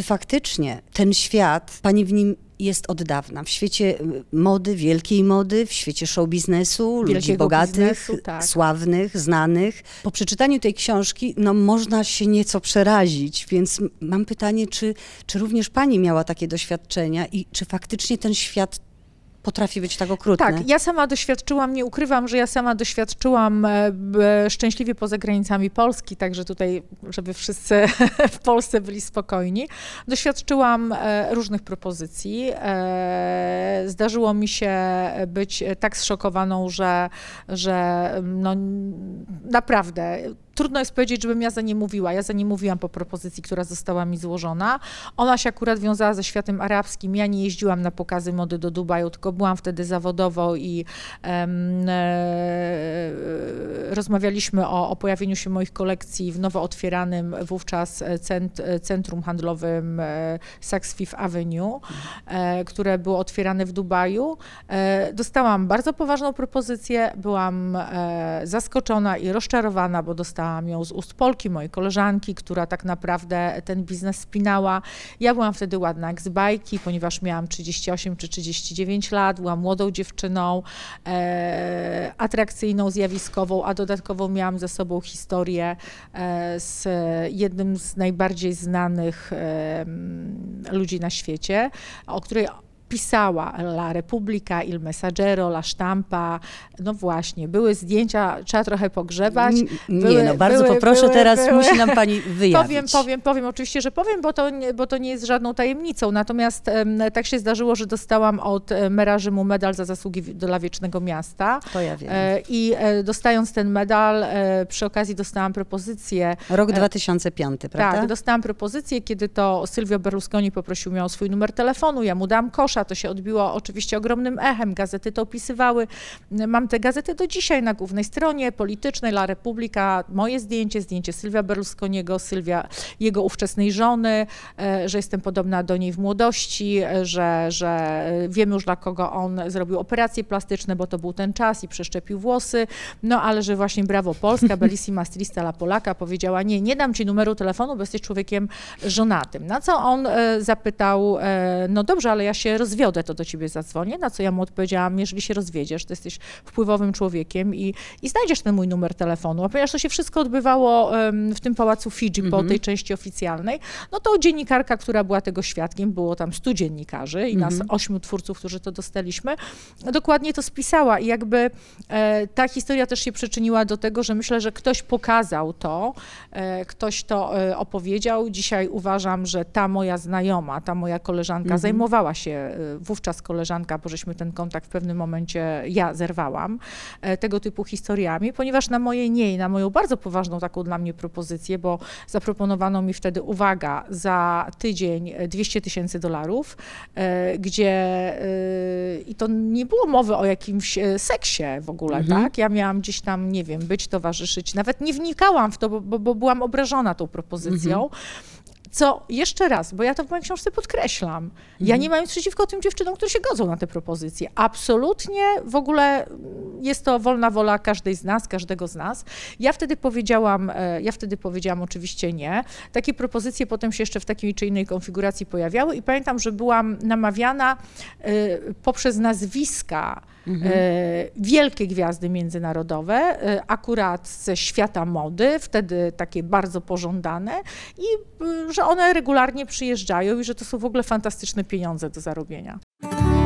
czy faktycznie ten świat, pani w nim jest od dawna. W świecie y, mody, wielkiej mody, w świecie show biznesu, Wielkiego ludzi bogatych, biznesu, tak. sławnych, znanych. Po przeczytaniu tej książki no, można się nieco przerazić, więc mam pytanie, czy, czy również pani miała takie doświadczenia i czy faktycznie ten świat potrafi być tak okrutny. Tak, ja sama doświadczyłam, nie ukrywam, że ja sama doświadczyłam e, szczęśliwie poza granicami Polski, także tutaj, żeby wszyscy w Polsce byli spokojni. Doświadczyłam e, różnych propozycji. E, zdarzyło mi się być tak zszokowaną, że, że no, naprawdę trudno jest powiedzieć, żebym ja za nie mówiła. Ja za nie mówiłam po propozycji, która została mi złożona. Ona się akurat wiązała ze światem arabskim. Ja nie jeździłam na pokazy mody do Dubaju, tylko byłam wtedy zawodowo i um, e, rozmawialiśmy o, o pojawieniu się moich kolekcji w nowo otwieranym wówczas cent, centrum handlowym e, Saks Fifth Avenue, e, które było otwierane w Dubaju. E, dostałam bardzo poważną propozycję, byłam e, zaskoczona i rozczarowana, bo dostałam Poznałam ją z ust Polki, mojej koleżanki, która tak naprawdę ten biznes spinała. Ja byłam wtedy ładna jak z bajki, ponieważ miałam 38 czy 39 lat, byłam młodą dziewczyną, e, atrakcyjną, zjawiskową, a dodatkowo miałam ze sobą historię e, z jednym z najbardziej znanych e, ludzi na świecie, o której pisała La Repubblica, Il Messaggero, La Stampa. No właśnie, były zdjęcia, trzeba trochę pogrzebać. nie, no bardzo były, poproszę były, teraz, musi nam pani wyjaśnić. Powiem, powiem, powiem, oczywiście, że powiem, bo to, bo to nie jest żadną tajemnicą. Natomiast um, tak się zdarzyło, że dostałam od e, mera Rzymu medal za zasługi dla Wiecznego Miasta. To ja wiem. E, I e, dostając ten medal, e, przy okazji dostałam propozycję. Rok 2005, e, prawda? Tak, dostałam propozycję, kiedy to Sylwio Berlusconi poprosił mnie o swój numer telefonu, ja mu dam kosza, to się odbiło oczywiście ogromnym echem. Gazety to opisywały. Mam te gazety do dzisiaj na głównej stronie politycznej La Republika. Moje zdjęcie, zdjęcie Sylwia Berlusconiego, Sylwia, jego ówczesnej żony, e, że jestem podobna do niej w młodości, e, że, że e, wiem już dla kogo on zrobił operacje plastyczne, bo to był ten czas i przeszczepił włosy. No ale że właśnie brawo Polska, bellissima strista la Polaka powiedziała nie, nie dam ci numeru telefonu, bo jesteś człowiekiem żonatym. Na co on zapytał, no dobrze, ale ja się rozumiem rozwiodę, to do ciebie zadzwonię, na co ja mu odpowiedziałam, jeżeli się rozwiedziesz, to jesteś wpływowym człowiekiem i, i znajdziesz ten mój numer telefonu. A ponieważ to się wszystko odbywało w tym pałacu Fidżi, mhm. po tej części oficjalnej, no to dziennikarka, która była tego świadkiem, było tam stu dziennikarzy i mhm. nas ośmiu twórców, którzy to dostaliśmy, dokładnie to spisała i jakby e, ta historia też się przyczyniła do tego, że myślę, że ktoś pokazał to, e, ktoś to e, opowiedział. Dzisiaj uważam, że ta moja znajoma, ta moja koleżanka mhm. zajmowała się Y, wówczas koleżanka, bo żeśmy ten kontakt w pewnym momencie ja zerwałam, e, tego typu historiami, ponieważ na moje nie i na moją bardzo poważną taką dla mnie propozycję, bo zaproponowano mi wtedy, uwaga, za tydzień 200 e, tysięcy dolarów, e, gdzie i to nie było mowy o jakimś seksie w ogóle, mhm. tak? Ja miałam gdzieś tam, nie wiem, być, towarzyszyć, nawet nie wnikałam w to, bo, bo, bo byłam obrażona tą propozycją. Mhm. Co jeszcze raz, bo ja to w mojej książce podkreślam, ja mhm. nie mam nic przeciwko tym dziewczynom, które się godzą na te propozycje. Absolutnie w ogóle jest to wolna wola każdej z nas, każdego z nas. Ja wtedy powiedziałam, e, ja wtedy powiedziałam oczywiście nie. Takie propozycje potem się jeszcze w takiej czy innej konfiguracji pojawiały i pamiętam, że byłam namawiana e, poprzez nazwiska e, mhm. wielkie gwiazdy międzynarodowe, akurat ze świata mody, wtedy takie bardzo pożądane i że one regularnie przyjeżdżają i że to są w ogóle fantastyczne pieniądze do zarobienia.